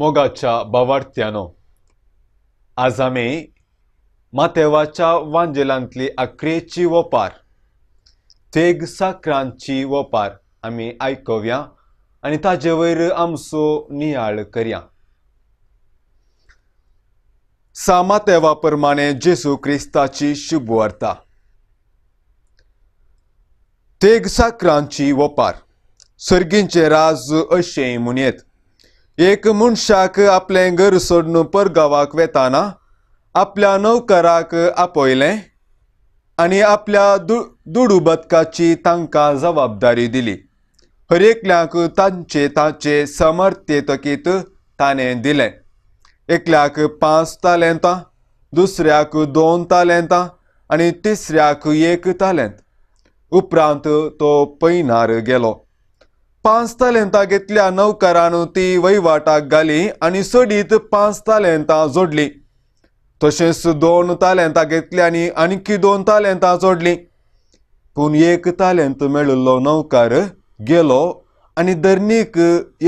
मोगाच्या बवार्थ्यानो आज आम्ही मातेवच्या वांजेलातली अक्रेची ओंपार तेग साखरांची ओंपार आम्ही ऐकव्या आणि आमचो नियाळ कर मातेवा प्रमाणे जेसू क्रिस्तची शुभ वार्ता तेग साखरांची वपार सर्गीचे राज अशें म्हणयेत एक मनशाक आपले घर सोडून गवाक वेताना आपल्या नौकराक आपयलें आणि आपल्या दु दुडुबतकाची तांकां जबाबदारी दिली हरेकल्याक तांचे तांचे समर्थ्य तकीत ताणें दिलें एकल्याक पांच तालेंतां दुसऱ्याक दोन तालेंतां आणि तिसऱ्याक एक तालेंत उपरांत तो पैनार गेलो पांच तालेंतां घेतल्या नौकारान ती वैवाटाक घाली आणि सोडीत पांच ताल्यांतां जोडली तशेंच दोन तालेंतां घेतल्यानी आणखी दोन ताल्यांतां जोडली पूण एक तालेंत मेळिल्लो नौकार गेलो आणि दर्नीक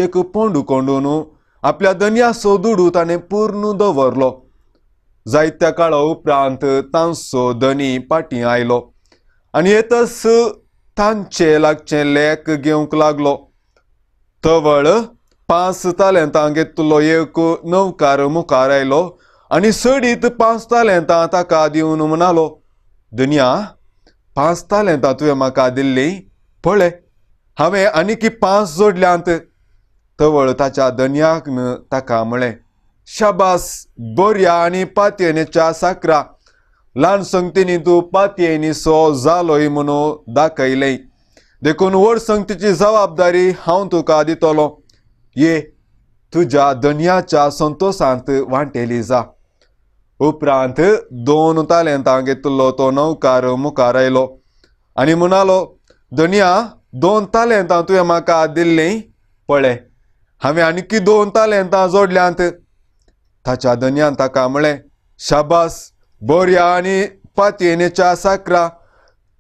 एक पोंडू कोंडून आपल्या दन्या सोदुडू ताणें पूर्ण दवरलो जायत्या काळा उपरांत तांचो धनी पाटी आयलो आणि येतस तांचे लागचे लेख घेवंक लागलो तवळ पांच तालेंतांगे तुलो एक नवकार मुखार आयलो आनी सडीत पांच तालेंतां ताका दिवन म्हणालो दुनिया पांच तालेंतां तुवें म्हाका दिल्ली पळय हांवें आनीकी पांच जोडल्यांत तवळ ताच्या दनयाक ताका म्हळें शाबास बोर्या आनी पातयेनेच्या साकरा ल्हान संगतींनी तूं पातयेनी सो जालोय म्हणू दाखयले देखून व्हड संगतीची जबाबदारी हांव तुका दितलो ये तुज्या दनयाच्या संतोषांत वांटेली जा उपरांत दोन ताल्यांत घेतलो तो नौकार मुखार आयलो आनी म्हणालो दनिया दोन ताल्यांत तुवें म्हाका दिल्लीं पळय हांवें आणकी दोन ताल्यांत जोडल्यांत ताच्या दनयान ताका म्हळें शाबास बोर्या आणि पातयेनेच्या चा साकरा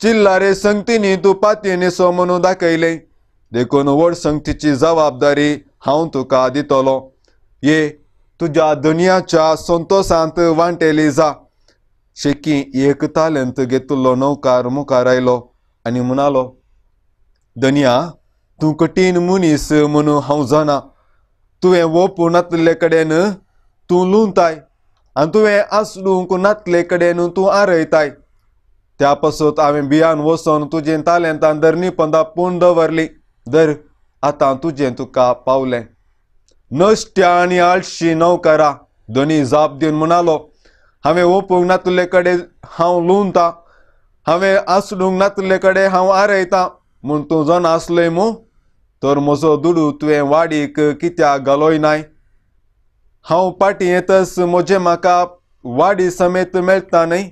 चिल्लारे संगतीने तू पातयेने सो म्हणून दाखयले देखून व्हड संगतीची जबाबदारी हांव तुका दितलो ये तुज्या दुनियाच्या संतोषांत वांटेली जा शेकी एक तालंत तुल्लो नौकार मुखार आयलो आनी म्हणालो दनिया तूं कठीण मुनीस म्हणून हांव जाणा तुवें ओपून कडेन तूं लुंताय आणि तुवें आसडूंक नातले कडेन तूं आरयताय त्या पसत हांवें बियान वचोन तुजें तालेंतान धरणी पंदा पूण दवरली धर आतां तुजें तुका पावलें नश्ट्या आनी आळशी नवकरा दोनी जाप दिवन म्हणालो हांवें ओपूंक नातले कडेन हांव लुंवता हांवें आसडूंक नातले कडेन हांव आरयतां म्हूण तूं जण आसलय मू तर म्हजो दुडू तुवें वाडीक कित्याक घालोय नाय हांव पाटी येतस मजे म्हाका वाडी समेत मेळटा न्हय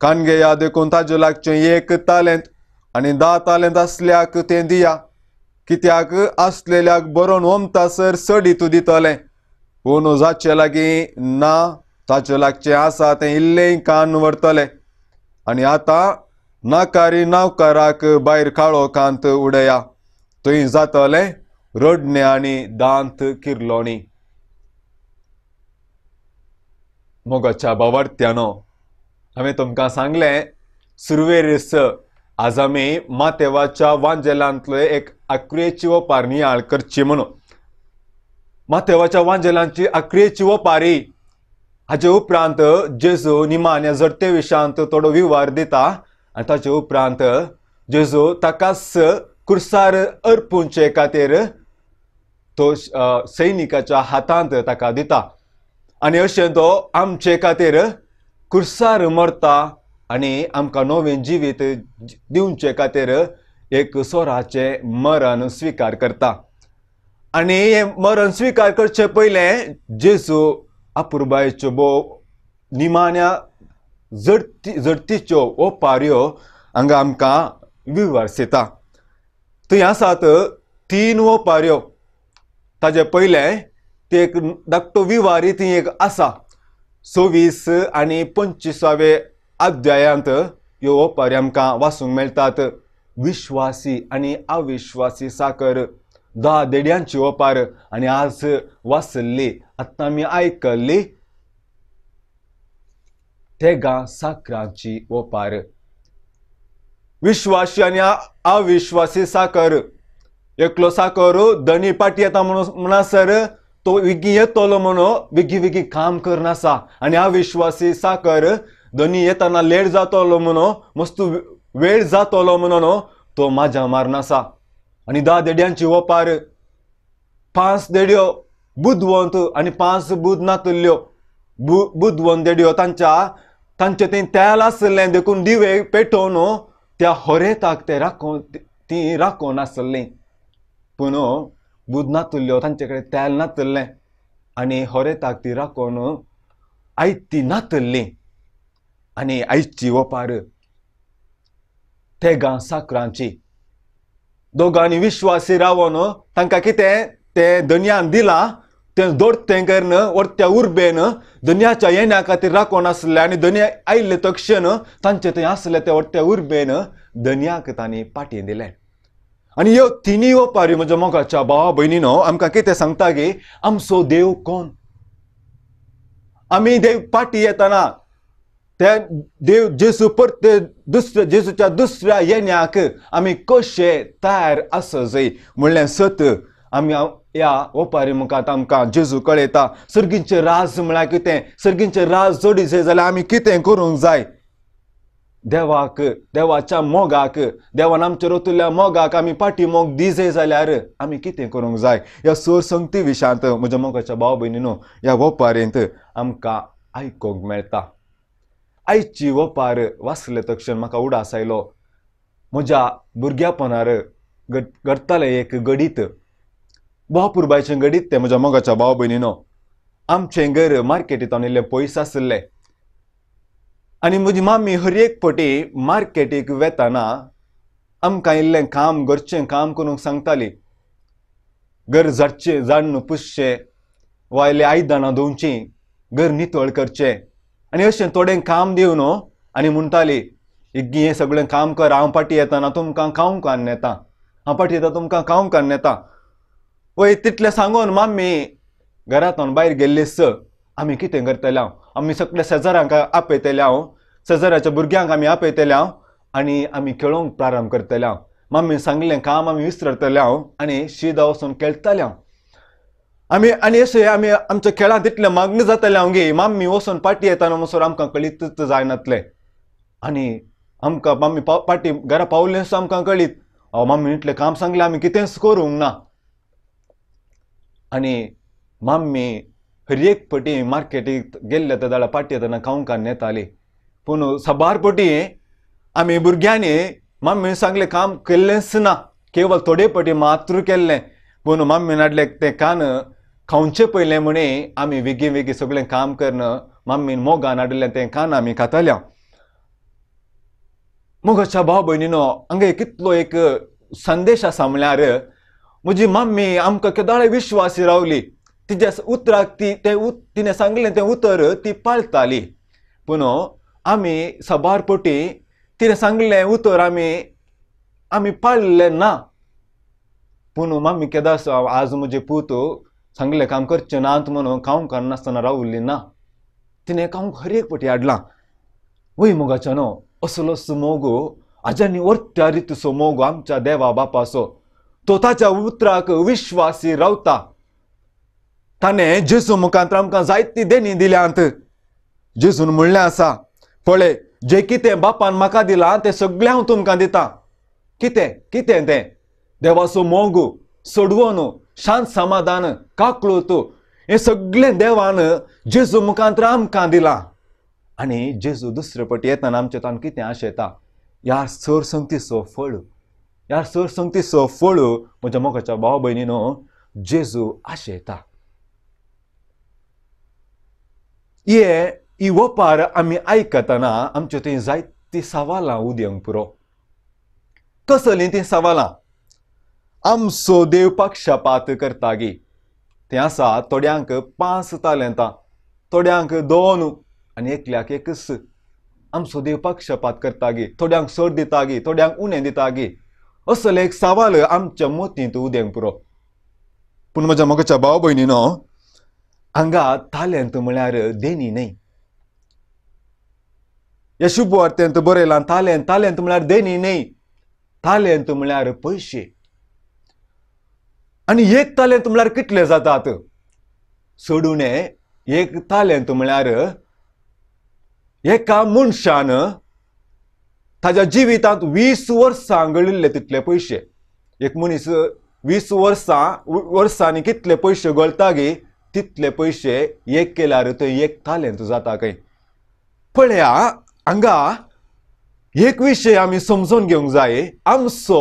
कानगे याद देखून ताजे लागचें एक तालेंत आनी धा तालेंत आसल्याक तें दिया कित्याक आसलेल्याक बरोवन ओमतासर सडी तूं दितलें कोण जाचे लागीं ना ताचे लागचें आसा तें इल्लें कान व्हरतलें आनी आतां नाकारी नावकाराक भायर काळो कांत उडया थंय जातले रडणे आनी दांत किर्लोणी मोगाच्या बावार्थ्यानो हांवें तुमकां सांगलें सुरवेरेस आज आमी मातेवाच्या वांजेलांतले एक आक्रेची व पारनियाळ करची म्हणून मातेवाच्या वांजेलांची आक्रेची व पारी हाजे उपरांत जेजू निमाने जडते विशांत थोडो विवार दिता आनी ताचे उपरांत जेजू ताका कुर्सार अर्पूंचे खातीर तो सैनिकाच्या हातांत ताका दिता आणि अशें तो आमचे खातीर कुर्सार मरता आनी आमकां नवें जिवीत दिवचे खातीर एक सोराचे मरण स्विकार करता आनी हें मरण स्विकार करचे पयलें जेजू आपुरबायेच्यो बो निमाण्या जडती जडतीच्यो पार्यो हांगा आमकां विवर्सिता थंय आसात तीन पार्यो ताजे पयलें ते एक धाकटो विवारी थंय एक आसा सव्वीस आनी पंचवीसावे अध्यायांत ह्यो ओपारी आमकां वाचूंक मेळटात विश्वासी आनी अविश्वासी साकर धा देड्यांची ओपार आनी आज वाचल्ली आतां आमी आयकल्ली तेगा साकरांची ओपार विश्वासी आनी अविश्वासी साकर एकलो साकर धनी पाटी येता म्हणून म्हणासर तो विगी येतलो म्हणून बेगी बेगी काम करनासा आणि हा विश्वासी साकर दोन्ही येताना लेट जातलो म्हणून मस्त वेळ जातलो म्हणून तो माझ्या मारनासा आणि दहा देड्यांची ओपार पांच देडयो बुधवंत आणि पांच बुध नातुल्यो बु बुधवंत देडयो तांच्या तांचे थंय तेल आसले देखून दिवे पेटोवन त्या होरेताक ते राखो ती राखो नासलें पूण बुधना तुल्यो तांचे कडेन तेल नातल्लें आनी होरे ताकती राखून आयती नातल्ली आनी आयची ओपार गांव साकरांची दोगांनी विश्वासी रावन तांकां कितें ते दुनियान दिलां तें दोडतें करून वरत्या उर्बेन दुनियाच्या येण्या खातीर राखून आसलें आनी दुनिया आयिल्ले तक्षण तांचे थंय आसलें ते वरत्या उर्बेन दनयाक तांणी पाटी दिलें आनी ह्यो तिनी पारी म्हणजे मोगाच्या भावा भयणीनो आमकां कितें सांगता गे आमचो देव कोण आमी देव पाटी येताना ते देव जेसू परते दुसऱ्या जेसूच्या दुसऱ्या येण्याक आमी कशे तयार आसो जाय म्हणलें सत आमी ह्या ओपारी हो मुखात आमकां जेजू कळयता सर्गींचें राज म्हळ्यार कितें सर्गींचें राज जोडी जाय जाल्यार आमी कितें करूंक जाय देवाक देवाच्या मोगाक देवान आमचेर ओतुल्ल्या मोगाक आमी पाटी मोग दिजे जाल्यार आमी कितें करूंक जाय ह्या सोर संगती विशांत म्हज्या मोगाच्या भाव भयणीनो ह्या वोपारेंत आमकां आयकूंक मेळटा आयची वोपार वाचले तक्षण म्हाका उडास आयलो म्हज्या भुरग्यापणार घट घडतालें एक गडीत भावपुरबायचें गडीत ते म्हज्या मोगाच्या भाव भयणीनो आमचें घर मार्केटींत आणिल्ले पयस आसले आनी म्हजी मामी हर एक पटी मार्केटीक वेतना आमकां इल्लें काम घरचें काम करूंक सांगताली घर जाण जाण्ण पुसचें वायले आयदनां धुवचीं घर नितळ करचें आनी अशें थोडें काम दिवन आनी म्हणटाली इग्गी हें सगळें काम कर हांव पाटी येताना तुमकां खावंक कान्न येता हांव पाटी येता तुमकां खावंक कान्न येता वय तितलें सांगून मामी घरांतून भायर गेल्ली स आमी कितें करतले हांव आमी सगळे शेजारांक आपयतले हांव शेजाऱ्याच्या भुरग्यांक आमी आपयतले हांव आनी आमी खेळोंक प्रारंभ करतले हांव मम्मीन सांगलें काम आमी विसरतले हांव आनी शिदा वचून खेळतले हांव आमी आनी अशें आमी आमच्या खेळांत इतलें मग्न जातलें हांव गे मम्मी वचून पाटी येताना मसोर आमकां कळीतच जायनातलें आनी आमकां मामी पाव पाटी घरा पावले सुद्दां आमकां कळीत मम्मी इतलें काम सांगलें आमी कितेंच करूंक ना आनी मम्मी हर एक ಹರಿಯೇಕ್ ಪಟಿ ಮಾರ್ಕೆಟಿಗೆ ಗೆಲ್ಲತ ದಳ येताना ಕಾವುಂಕಾನ್ येताली पूण सबार पटी आमी भुरग्यांनी मम्मी सांगले काम केल्लेंच ना केवळ थोडे पटी मात्र केल्लें पूण मम्मीन हाडले ते कान खावचें पयलें म्हणे आमी वेगी वेगी सगळे काम करणं मम्मीन मोगान हाडिल्लें ते कान आमी खाताल्या मोगाच्या भाव भयणीनो हांगा कितलो एक संदेश आसा म्हळ्यार म्हजी मम्मी आमकां केदाळ विश्वासी रावली तिच्या उतराक ती तें उत तिणें सांगलें तें उतर ती पाळताली पूण आमी साबार पोटी तिणें सांगलें उतर आमी आमी पाळलें ना पूण मामी केदास आज म्हजे पूत सांगलें काम करचें नात म्हणून काम करनासतना रावली ना तिणें काम हरेक एक फाटी हाडलां वय मोगाच्या न्हू असलो मोगो आज्यानी वर्त्या रितीचो मोगो आमच्या देवा बापासो तो ताच्या उतराक विश्वासी रावता ताणें जेजू मुखांतर आमकां जायती देणी दिल्यांत जेजून म्हणलें आसा पळय जे कितें बापान म्हाका दिलां तें सगळें हांव तुमकां दितां कितें कितें तें देवाचो मोग सोडवण शांत समाधान काकळूत हें सगळें देवान जेजू मुखांत आमकां दिलां आनी जेजू दुसरे पटी येतना आमचे तान कितें आशेता ह्या सर संगतीचो फळ ह्या सर सो फळ म्हज्या मोगाच्या भाव भयणीनो जेजू आशेता ये ही आम्ही आमी आयकतना आमचे थंय जायतीं सवालां उद्यांक पुरो कसलीं तीं सवालां आमचो देवपाक शपात करता गे तें आसा थोड्यांक पांच तालेंता थोड्यांक दोन आनी एकल्याक एकच आमचो देवपाक शपात करता गे थोड्यांक सर दिता गे थोड्यांक उणें दिता गे असले एक सवाल आमच्या मोतींत उद्यांक पुरो पूण म्हज्या मोगाच्या भाव भयणीनो हांगा ताल्यंत म्हळ्यार देणी न्हय या शुभ वार्तेंत बरयलां ताल्यंत ताल्यंत म्हळ्यार देनी न्हय ताल्यंत म्हळ्यार पयशे आनी एक ताल्यंत म्हळ्यार कितले जातात सोडूने एक ताल्यंत म्हळ्यार एका मनशान ताज्या जिवितांत वीस वर्सां गळिल्ले तितले पयशे एक मनीस वीस वर्सां वर्सांनी कितले पयशे गळता गे तितले पैसे एक केल्यार थंय एकताले तू जाता खंय पळया हांगा एक विशय आमी समजून घेवंक जाय आमचो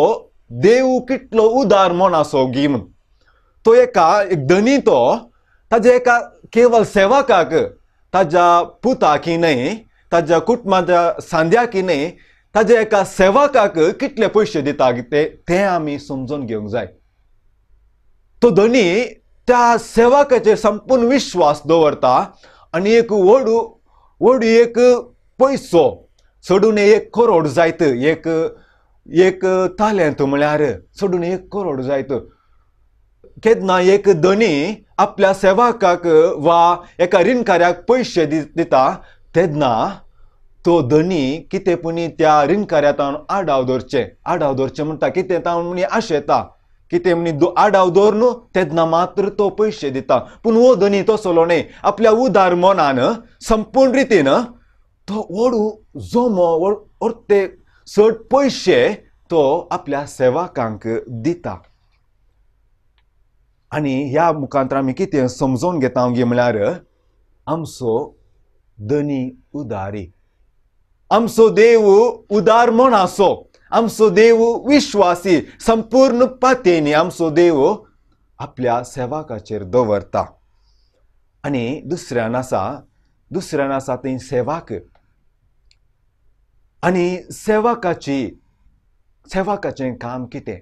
देव कितलो उदार म्हण असो गीम तो एका एक धनी तो ताज्या एका केवळ सेवकाक ताज्या पुता की न्हय ताज्या कुटुंबाच्या की न्हय ताज्या एका सेवकाक कितले पैसे दिता ते आम्ही आमी समजून घेवंक जाय तो धनी त्या सेवकाचे संपूर्ण विश्वास दवरता आणि एक व्हडू व्हडू एक पैसो सोडून एक करोड जायत एक एक तालेंत म्हळ्यार सोडून एक करोड जायत केदना एक धनी आपल्या सेवकाक वा एका रिणकाऱ्याक पयशे दिता तेदना तो धनी कितें त्या रिणकाऱ्या तावन आडाव दवरचे आडाव दवरचे म्हणटा कितें तावन आशेता की आडाव તેમની આડાवधोरનું तेदना मात्र तो पैसे दिता पण वो धनी तो सोलोने आपल्या उदार मनान संपूर्ण रितीन तो वडू जोमो अर्ते चड पैसे तो आपल्या सेवकांक दिता आणि ह्या मुखांतर आमी कितें समजोन घेता गे म्हळ्यार आमचो धनी उदारी आमचो देव उदार म्हण आसो आमचो देव विश्वासी संपूर्ण पातेनी आमचो देव आपल्या सेवाकाचेर दवरता आणि दुसऱ्यान आसा दुसऱ्यान आसा ते सेवाक आणि सेवाकाची सेवाकाचे काम कितें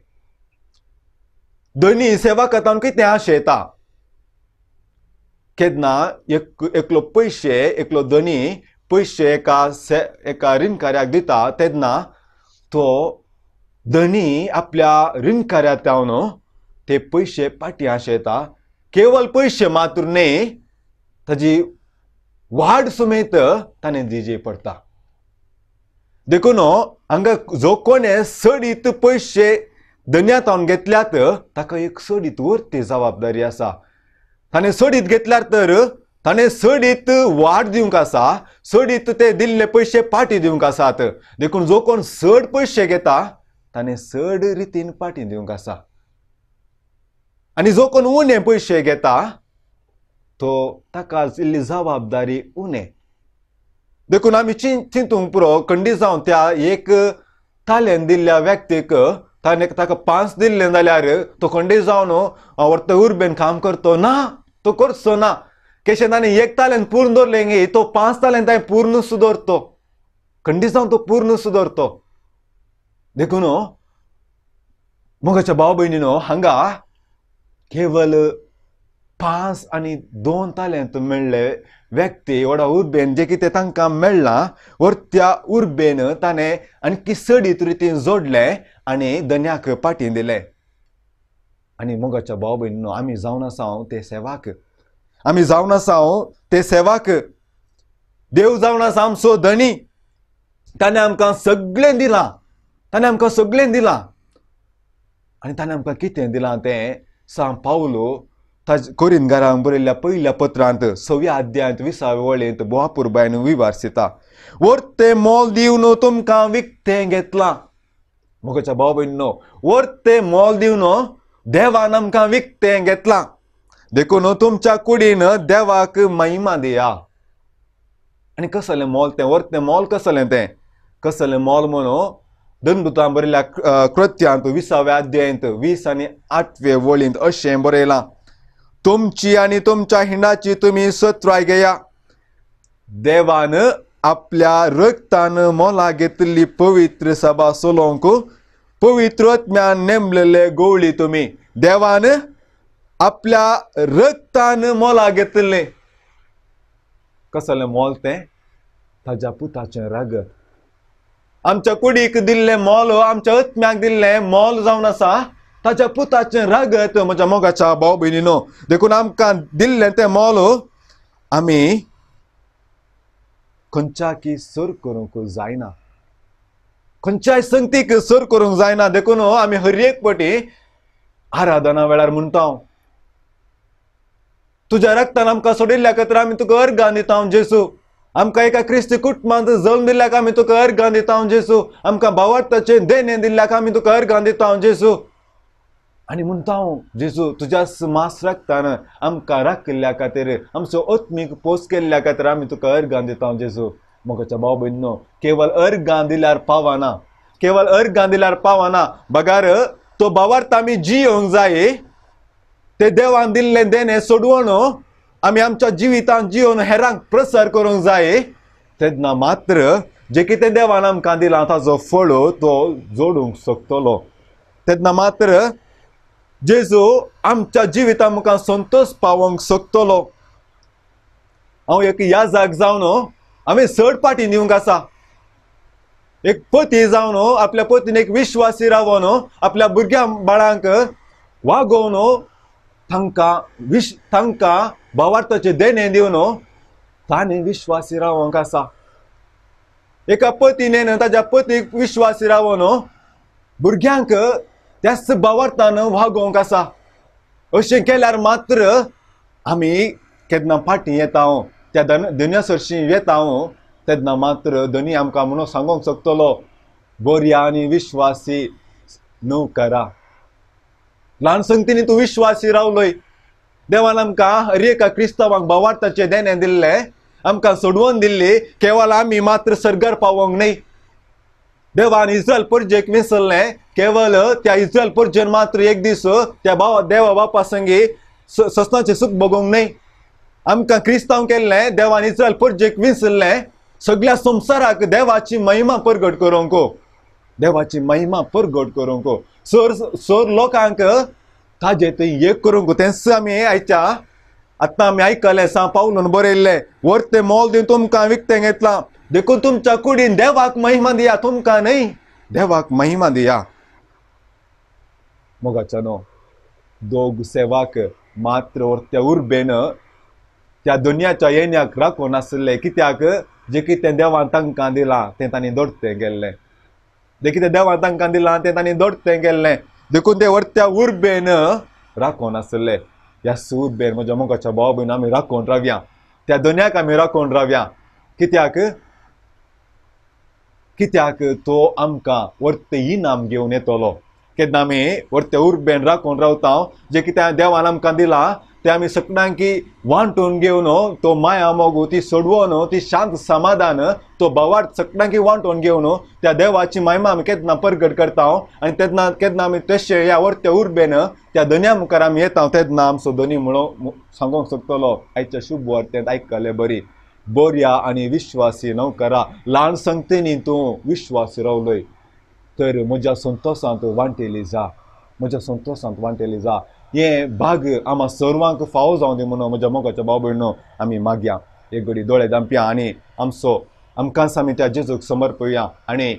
दोनी सेवाक आतां कितें आशेता केदना एक एकलो पयशे एकलो धनी पयशे एका से एका रीणकार्याक दिता तेन्ना तो धनी आपल्या रिणकाऱ्या ते पैसे फाटी आशेता, केवळ पैसे मात्र ने ताजी वाड समेत ताणें दिजे पड़ता। देखून हांगा जो कोणे सडीत पैसे धन्यात घेतल्यात ताका एक सडीत वरती जबाबदारी आसा ताणें सडीत घेतल्यार तर ताणे सडीत वाट दिवंक आसा सडीत ते दिल्ले पयशे पाटी दिवंक आसात देखून जो कोण सड पयशे घेता ताणें सड रितीन पाटी दिवंक आसा आणि जो कोण उणे पयशे घेता तो ताका इल्ली जबाबदारी उणे देखून आमी चिंतूंक पुरो खंडी जावन त्या एक तालेन दिल्ल्या व्यक्तीक ताणें ताका पांच दिल्लें जाल्यार तो खंडी जावन व्हरत उर्बेन काम करतो ना तो करचो ना केशे ताणे एक ताल्यान पूर्ण दवरलेंगे तो पांच तालेन तांय पूर्ण खंडी जावन तो पूर्ण सुधारतो देखून मोगाच्या भाव भयणीन हांगा केवल पांच आणि दोन तो मेळ्ळे व्यक्ती वडा उर्बेन जे कितें तांकां मेळ्ळां वर त्या उर्बेन ताणें आणखी सडीत रितीन जोडले आणि दन्याक पाठीन दिले आणि मोगाच्या भाव भयणीनो आमी जावन आसा ते सेवाक आम्ही जावन असा ते सेवाक देव जाऊन असा आमचो धनी ताणें आमकां सगळें दिलां ताणें आमकां सगळें दिलां आनी ताणें आमकां कितें दिलां तें सांग पावलो ताज कोरिनगारांक बरयल्ल्या पयल्या पत्रांत सव्या अध्यायांत विसाव्या वळेंत सिता विवारसिता वर्ते मोल दिवन तुमकां विकतें घेतलां मोगाच्या भाव वर वर्ते मोल दिवन देवान आमकां विकतें घेतलां देखून तुमच्या कुडीन देवाक महिमा दिया आनी कसलें मोल तें वर्त तें मोल कसलें तें कसलें मोल म्हणो दंदुतां बरयल्या कृत्यांत विसाव्या अध्यायंत वीस आनी आठवे वळींत अशें बरयलां तुमची आनी तुमच्या हिंडाची तुमी सत्राय घेया देवान आपल्या रक्तान मोला घेतली पवित्र सभा सोलोंक पवित्रत्म्यान नेमलेले गोवळी तुमी देवान आपल्या रक्तान मोला घेतले कसले मोल ते ताज्या पुताचे राग आमच्या कुडीक दिल्ले मोल हो, आमच्या आत्म्याक दिल्ले मोल जावन आसा ताज्या पुताचे रगत म्हज्या मोगाच्या भाव भयणीनो देखून आमकां दिल्ले ते मोल हो. आमी खंयच्याकी सर करूंक जायना खंयच्याय संगतीक सर करूंक जायना देखून हो, आमी हर एक पटी आराधना वेळार म्हणटा तुझ्या रक्तान आमकां सोडिल्ल्या खातीर आमी तुका अर्गान दिता हांव जेसू आमकां एका क्रिस्ती कुटुंबांत जल्म दिल्ल्याक आमी तुका अर्गान दिता हांव जेसू आमकां भावार्थाचे देणे दिल्ल्याक आमी तुका अर्गान दिता हांव जेसू आनी म्हणटा हांव जेसू तुज्या मास रक्तान आमकां राखिल्ल्या खातीर आमचो ओत्मीक पोस केल्ल्या खातीर आमी तुका अर्गान दिता हांव जेसू मोगाच्या भाव भयण केवल अर्गां दिल्यार पावना केवल अर्गां दिल्यार पावना बगार तो भावार्थ आमी जियोंक जाय ते देवान दिल्लें देणे सोडवण आमी आमच्या जिवितांत जिवन हेरांक प्रसार करूंक जाय तेन्ना मात्र जे कितें देवान आमकां दिलां ताचो फळो तो जोडूंक शकतलो तेन्ना मात्र जेजू आमच्या जिविता मुखार संतोष पावोंक शकतलो हांव एक ह्या जाग जावन आमी चड पाटी दिवंक आसा एक पती जावन आपल्या पतीन एक विश्वासी रावन आपल्या भुरग्यां बाळांक वागोवन तांकां विश तांकां ಭಾವಾರ್ಥಾचे देणे दिवन ताणें विश्वासी रावंक आसा एका नेन ताच्या पतीक विश्वासी रावन भुरग्यांक त्याच भावार्थान वागोवंक आसा अशें केल्यार मात्र आमी केन्ना फाटीं येता त्या धन धन्या सरशी येता तेन्ना मात्र धनी आमकां म्हणून सांगूंक शकतलो बोरया आनी विश्वासी न करा तूं विश्वासी रावलोय देवान आमकां हर एका क्रिस्तवांक भवार्थ देणे दिल्ले आमकां सोडवून दिल्ली केवल आम्ही मात्र सरगर पावोंक न्हय देवान इस्रायल पर्जेक मिसळले केवल त्या इस्रायल पर्जेन मात्र एक दीस त्या बाबा देवा बापा संगी ससनाचे सुख भोगोंक न्हय आमकां क्रिस्तांव केल्ले देवान इस्रायल पर्जेक विसरले सगळ्या संवसाराक देवाची महिमा परगट करूंक देवाची महिमा परगट करूंक सोर सोर लोकांक ताजे थंय हे करूंक तेंच आमी आयच्या आतां आमी आयकलें सा पावलून बरयल्ले वर तें मोल दिवन तुमकां विकतें घेतलां देखून तुमच्या कुडीन देवाक महिमा दिया तुमकां न्हय देवाक महिमा दिया मोगाच्या न्हू दोग सेवाक मात्र त्या उर्बेन त्या दुनियाच्या येण्याक राखून आसले कित्याक जे कितें देवान तांकां दिलां तें तांणी दोडतें गेल्लें देखी ते देवान तांकां दिलां तें तांणी ते केल्लें देखून ते वरत्या उर्बेन राखोन आसले ह्या सुबेन म्हज्या मोगाच्या बीन आमी राखोन रावया त्या दोन्याक आमी राखून रावया कित्याक कित्याक तो आमकां वरते इनाम घेवन येतलो केन्ना आमी वरते उर्बेन राखून रावता जे कितें देवान आमकां दिलां તે આમી की वांटून घेऊन हो, तो माया मोगू ती सोडवून हो, ती शांत समाधान तो की सगळ्यांकी वांटून घेऊन हो, त्या देवाची मायमा आमी केन्ना परगट करता आनी तेन्ना केन्ना आमी तशे ह्या उर्बेन त्या दोन्या मुखार आमी येता तेन्ना आमचो दोनी म्हणून सांगूंक सोदतलो आयच्या शुभ वर्तेंत आयकले बरी बोर्या आणि विश्वासी नवकरा लहान संगतीनी तू विश्वास रवलय तर म्हज्या संतोषांत वांटेली जा म्हज्या संतोश वांटेली जा हे भाग आमा सर्वांक फावो जावं दी म्हणून म्हज्या मोगाच्या भाव भयणो आमी मागया एक घडी दोळे दामप्या आनी आमचो आमकांच आमी त्या जेजूक समर्पया आनी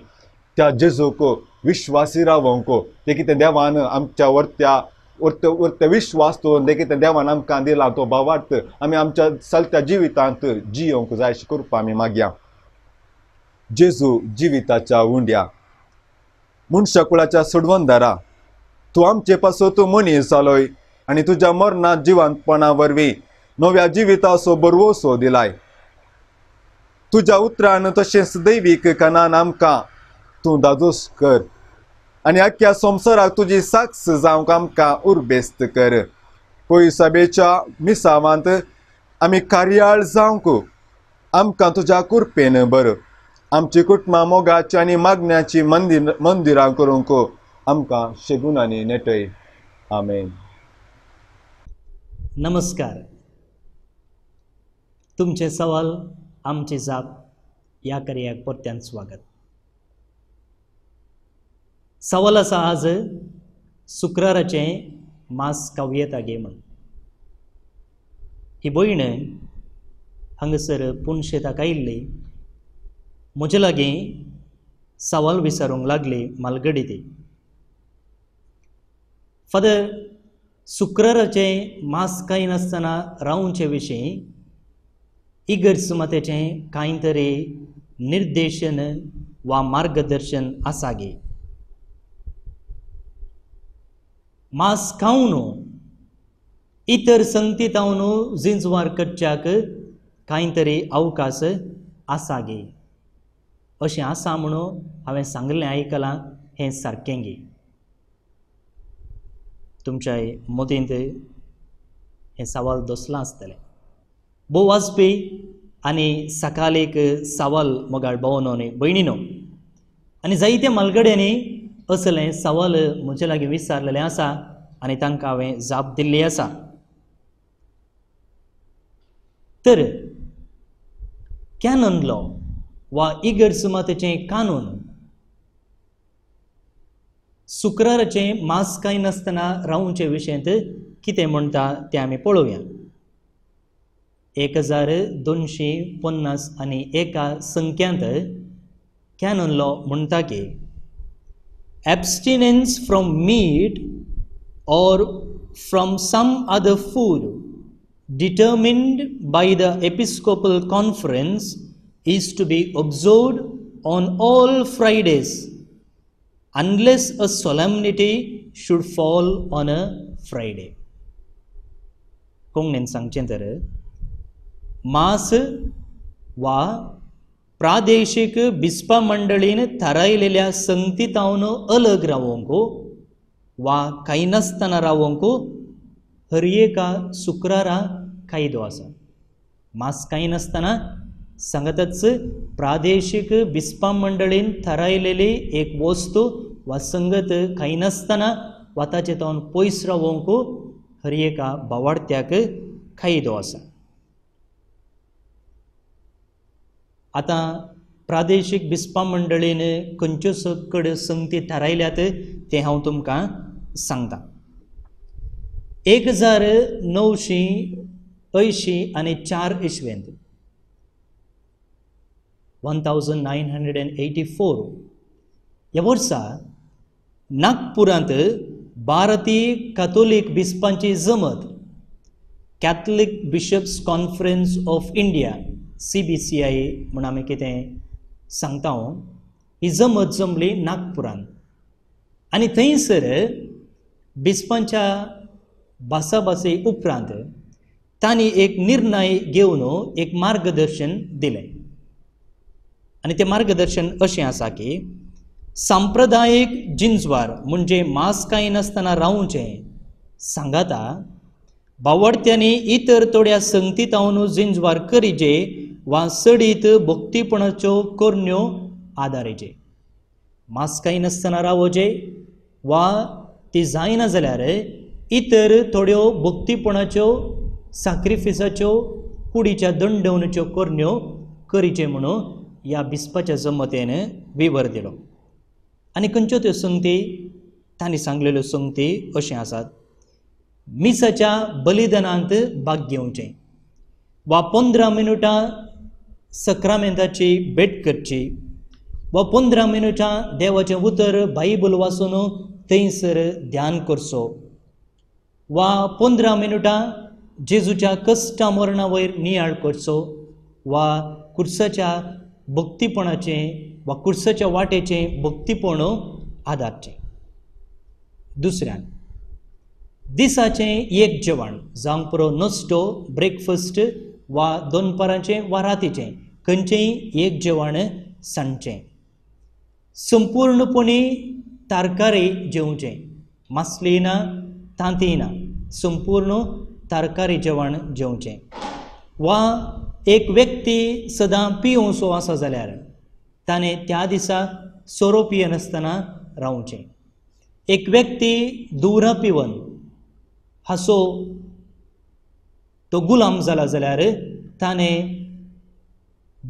त्या जेजूक विश्वासी रावंक त्या देवान आमच्या वरत्या वरते वरते विश्वास दवरून देखी त्या देवान आमकां दिला तो भावार्त आमी आमच्या चलत्या जिवितांत जियोंक जाय अशी करपा आमी मागया जेजू जिविताच्या उंड्या मनशाकुळाच्या सडवंदारा दारा तू आमचे पासो तू मनी जालोय आणि तुझ्या मरणात जिवांतपणा वरवी नव्या जिवितासो सो दिलाय तुझ्या उतरान तशेंच दैवीक कनान आमकां तूं दादोस कर आनी आख्ख्या संवसाराक तुजी साक्ष जावंक आमकां उर्बेस्त कर पय सभेच्या मिसावांत आमी कार्याळ जावंक आमकां तुज्या कुर्पेन बर आमची कुटुंबां मोगाची आनी मागण्याची मंदिर मंदिरां करूंक आमकां शेगुनांनी नेटय आमेन नमस्कार तुमचे सवाल आमची जाप ह्या कार्याक परत्यान स्वागत सवाल आसा आज शुक्राराचें मास काव्यता गे म्हण ही भयण हांगासर पुणशे ताका आयिल्ली म्हजे लागीं सवाल विचारूंक लागली मालगडी ती फादर शुक्ररचे मास काही नसताना रावचे विषयी इगर्ज मतेचे कांय तरी निर्देशन वा मार्गदर्शन असागे। गे मास इतर संगतीत हांव न्हू करच्याक कांय तरी अवकाश आसा गे अशें आसा म्हणून हांवें सांगलें आयकलां हें सारकें गे तुमच्या मतींत हे सवाल दसलां आसतलें बो वाजपी आनी एक सवाल मोगाळ भोवनो आनी भयणीनो आनी जायते मालगड्यांनी असले सवाल म्हजे लागीं विचारलेले आसा आनी तांकां हांवें जाप दिल्ली आसा तर कॅनन लॉ वा इगर्स सुमातेचें कानून शुक्रारचे मास कांय नासतना रावचे विशयंत कितें म्हणटा तें आमी पळोवया एक हजार दोनशे पन्नास आनी एका संख्यांत कॅनन लॉ म्हणटा की abstinence from meat or from some other food determined by the episcopal conference is to be observed on all Fridays unless a solemnity should fall on a Friday. కొంగ్ सांगचें तर मास वा प्रादेशिक बिस्पा मंडळीन थारायलेल्या संगतीतावन अलग रावोंको वा काही नासतना रावोंको हरएका शुक्रारा कायदो आसा मास काही नासतना सांगतच प्रादेशिक बिस्पाम मंडळीन थारायलेली एक वस्तू वा संगत काही नासतना वा ताचे तोन पयस रावंक हर एका बावाडत्याक खायदो आसा आतां प्रादेशीक बिस्पा मंडळीन खंयच्यो सकड संगती थारायल्यात ते हांव तुमकां सांगतां एक हजार णवशीं अंयशीं आनी चार इश्वेंत 1984 ह्या वर्सा नागपुरांत भारतीय कॅथोलीक बिस्पांची जमत Catholic bishops conference of India C B C I म्हूण आम्ही कितें सांगता हांव ही जमत जमली नागपुरांत आनी थंयसर बिस्पांच्या भासाभासे उपरांत तांणी एक निर्णय घेवन एक मार्गदर्शन दिलें आणि ते मार्गदर्शन असे असा की सांप्रदायिक जिन्सवार म्हणजे मास्क काही नसताना रावचें सांगाता बावडत्यांनी इतर थोड्या संगतीतावनू जिंजवार करीजे वा सडीत भोक्तीपणाच्यो करण्यो मास्क मास्काय नसताना रावजे वा ती जायना जाल्यार इतर थोड्यो भक्तीपणाच्यो सॅक्रिफिसाच्यो कुडीच्या दंडवणीच्यो कोरण्यो करिचे म्हणून या बिस्पाच्या जमतेनं विवर दिलो आनी खंयच्यो त्यो संगती तांणी सांगलेल्यो संगती अशें आसात मिसाच्या बलिदानांत भाग घेवचें वा पंदरा मिनटां सक्रामेंताची भेट करची वा पंदरा मिनटां देवाचें उतर बायबल वाचून थंयसर ध्यान करचो वा पंदरा मिनटां जेजूच्या कश्टा मरणा वयर नियाळ करचो वा कुर्साच्या भक्तीपणाचें वा कुडसच्या वाटेचे भक्तीपण आदारचें दुसऱ्यान दिसाचें एक जेवण जावं पुरो नस्टो ब्रेकफास्ट वा दनपारांचें वा रातीचे खंयचेंय एक जेवण सांचे संपूर्णपणे तारकारी जेवचे मासली ना तांतीय ना संपूर्ण तारकारी जेवण जेवचे वा एक व्यक्ती सदां पिवंसो आसा जाल्यार ताणें त्या दिसा सोरो पियनासतना रावचें एक व्यक्ती दूर पिवन हासो तो गुलाम जाला जाल्यार ताणें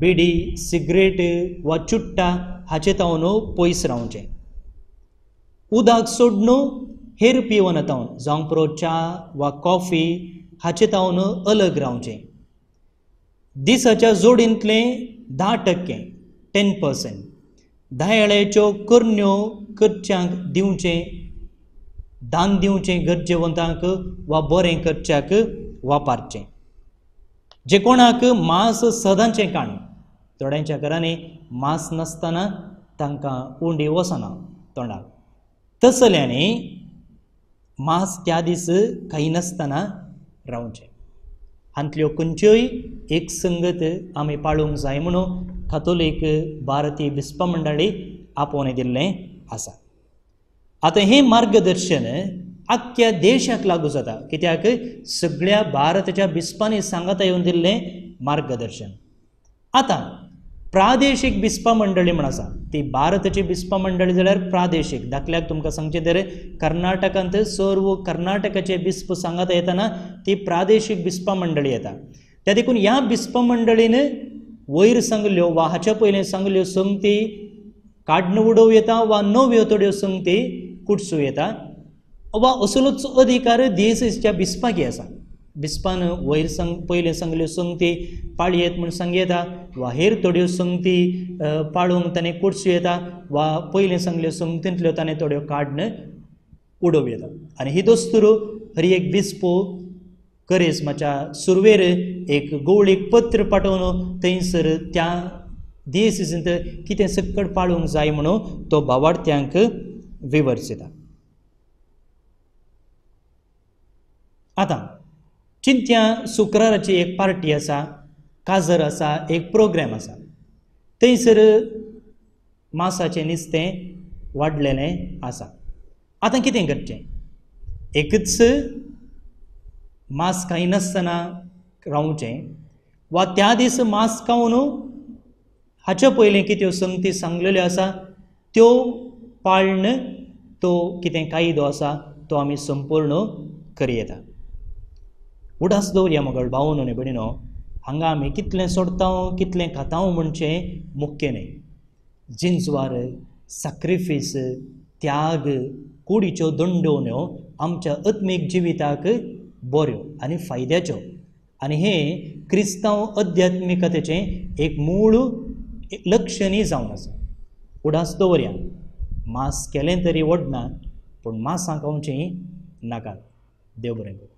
बिडी सिगरेट वा चुट्टा हाचे तावन पयस रावचें उदक सोडणं हेर पिवन तावन जावं च्या वा कॉफी हाचे तावन अलग रावचें दिसाच्या जोडींतले धा टक्के टेन पर्सेंट धायाळ्याच्यो कर्ण्यो करच्यांक दिवचे दान दिवचे गरजेवंतांक वा बरें करच्याक वापरचे जे कोणाक मांस सदांचे काण थोड्यांच्या घरांनी मांस नासतना तांकां उंडी वचना तोंडाक तसल्यांनी मांस त्या दीस काही नासतना रावचें हातल्यो खंयच्योय एक संगत आमी पाळूंक जाय म्हणून भारतीय विस्प मंडळी आपोवणें दिल्लें आसा आतां हें मार्गदर्शन आख्ख्या देशाक लागू जाता कित्याक सगळ्या भारताच्या बिस्पांनी सांगता येवन दिल्लें मार्गदर्शन आतां प्रादेशीक बिस्पा मंडळी म्हण आसा ती भारताची बिस्प मंडळी जाल्यार प्रादेशीक दाखल्याक तुमकां सांगचें तरी कर्नाटकांत सर्व कर्नाटकाचे बिस्प सांगात येताना ती प्रादेशीक बिस्प मंडळी येता त्या देखून ह्या बिस्प मंडळीन वयर सांगल्यो वा हाच्या पयलीं सांगल्यो संगती काडण उडोव येता वा नव्यो येतोड्यो संगती कुटसूं येता वा असलोच अधिकार दिएसच्या बिस्पाकी आसा बिस्पान वयर संग पयले सांगल्यो संगती पाळी येत म्हूण सांग येता वा हेर थोड्यो संगती पाळूंक ताणें कुडसूं येता वा पयले सांगल्यो संगतींतल्यो ताणें थोड्यो काडून उडोवं येता आनी ही दोस्तुरू हरी एक बिस्पो म्हाज्या सुरवेर एक गवळीक पत्र पाठोवन थंयसर त्या दियेसींत कितें सक्कड पाळूंक जाय म्हणून तो भावार्थ्यांक विवर्चिता आतां चिंत्या शुक्राराची एक पार्टी आसा काजर आसा एक प्रोग्राम आसा थंयसर मासाचें नुस्तें वाडलेलें आसा आतां कितें करचें एकच मास काही नासतना रावचें वा त्या दीस मास खावन हाचे हो? पयलीं कित्यो हो संगती सांगलेल्यो आसा त्यो पाळण तो कितें कायदो आसा तो आमी संपूर्ण करूं येता उडास दवरया म्हगोल भावून आनी भयणीनो हांगा आमी कितलें सोडतांव कितलें खातांव म्हणचें मुख्य न्हय जिंजवार सॅक्रिफीस त्याग कुडीच्यो दंडो न्यो आमच्या अत्मीक जिविताक बऱ्यो आनी फायद्याच्यो आनी हे क्रिस्तांव अध्यात्मिकतेचें एक मूळ लक्षणी जावन आसा उडास दवरया मास केलें तरी वडना पूण मांसांक खावचें नाका देव बरें करूं